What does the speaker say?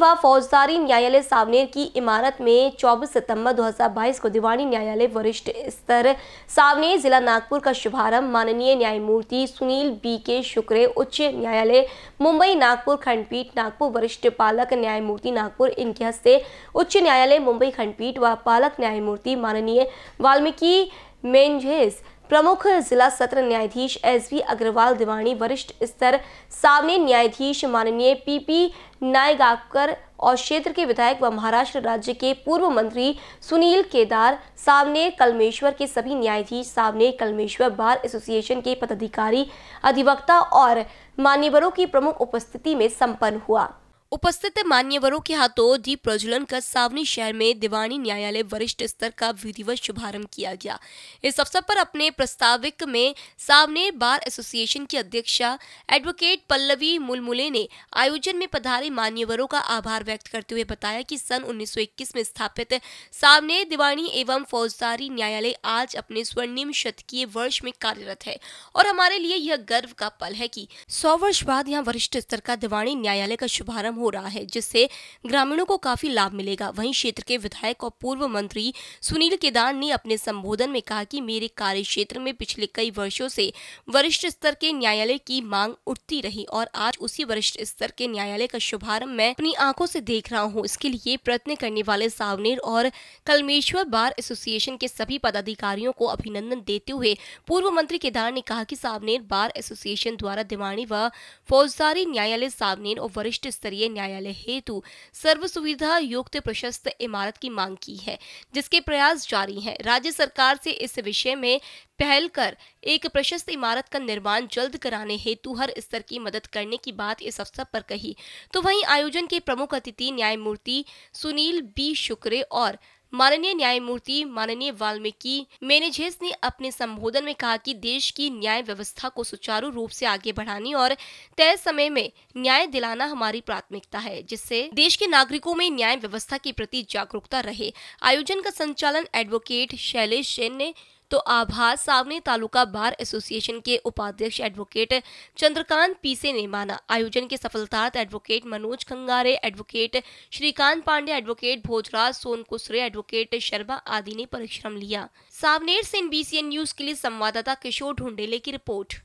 व फौजदारी न्यायालय सावनेर की इमारत में 24 सितंबर 2022 को दीवानी न्यायालय वरिष्ठ स्तर सावनेर जिला नागपुर का शुभारंभ माननीय न्यायमूर्ति सुनील बी के शुक्रे उच्च न्यायालय मुंबई नागपुर खंडपीठ नागपुर वरिष्ठ पालक न्यायमूर्ति नागपुर इनके हस्ते उच्च न्यायालय मुंबई खंडपीठ व पालक न्यायमूर्ति माननीय वाल्मीकि मेंझेस प्रमुख जिला सत्र न्यायाधीश एस बी अग्रवाल दिवाणी वरिष्ठ स्तर सामने न्यायाधीश माननीय पी पी नायगाकर और क्षेत्र के विधायक व महाराष्ट्र राज्य के पूर्व मंत्री सुनील केदार सामने कलमेश्वर के सभी न्यायाधीश सामने कलमेश्वर बार एसोसिएशन के पदाधिकारी अधिवक्ता और मान्यवरों की प्रमुख उपस्थिति में संपन्न हुआ उपस्थित मान्यवरों के हाथों दीप प्रज्वलन कर सावनी शहर में दीवानी न्यायालय वरिष्ठ स्तर का विधिवत शुभारंभ किया गया इस अवसर पर अपने प्रस्ताविक में सावनेर बार एसोसिएशन की अध्यक्षा एडवोकेट पल्लवी मुलमुले ने आयोजन में पधारे मान्यवरों का आभार व्यक्त करते हुए बताया कि सन 1921 में स्थापित सावनेर दीवानी एवं फौजदारी न्यायालय आज अपने स्वर्णिम शतकीय वर्ष में कार्यरत है और हमारे लिए यह गर्व का पल है की सौ वर्ष बाद यहाँ वरिष्ठ स्तर का दीवानी न्यायालय का शुभारंभ हो रहा है जिससे ग्रामीणों को काफी लाभ मिलेगा वहीं क्षेत्र के विधायक और पूर्व मंत्री सुनील केदार ने अपने संबोधन में कहा कि मेरे कार्य क्षेत्र में पिछले कई वर्षों से वरिष्ठ स्तर के न्यायालय की मांग उठती रही और आज उसी वरिष्ठ स्तर के न्यायालय का शुभारंभ मैं अपनी आंखों से देख रहा हूँ इसके लिए प्रयत्न करने वाले सावनेर और कलमेश्वर बार एसोसिएशन के सभी पदाधिकारियों को अभिनंदन देते हुए पूर्व मंत्री केदार ने कहा कि सावनेर बार एसोसिएशन द्वारा दिवाणी व फौजदारी न्यायालय सावनेर और वरिष्ठ स्तरीय न्यायालय हेतु सर्व सुविधा युक्त प्रशस्त इमारत की मांग की है जिसके प्रयास जारी हैं राज्य सरकार से इस विषय में पहल कर एक प्रशस्त इमारत का निर्माण जल्द कराने हेतु हर स्तर की मदद करने की बात इस अवसर पर कही तो वहीं आयोजन के प्रमुख अतिथि न्यायमूर्ति सुनील बी शुक्रे और माननीय न्यायमूर्ति माननीय वाल्मीकि मेनेजेस ने अपने संबोधन में कहा कि देश की न्याय व्यवस्था को सुचारू रूप से आगे बढ़ाने और तय समय में न्याय दिलाना हमारी प्राथमिकता है जिससे देश के नागरिकों में न्याय व्यवस्था के प्रति जागरूकता रहे आयोजन का संचालन एडवोकेट शैलेश जैन ने तो आभास सावनी तालुका बार एसोसिएशन के उपाध्यक्ष एडवोकेट चंद्रकांत पीसे ने माना आयोजन के सफलतार्थ advocate Manoj Khangare advocate Shrikant Pandey advocate Bhojraj Sonkusre advocate Sharma आदि ने परिश्रम लिया सावनेर से बीसीएन न्यूज के लिए संवाददाता किशोर ढूंढेले की रिपोर्ट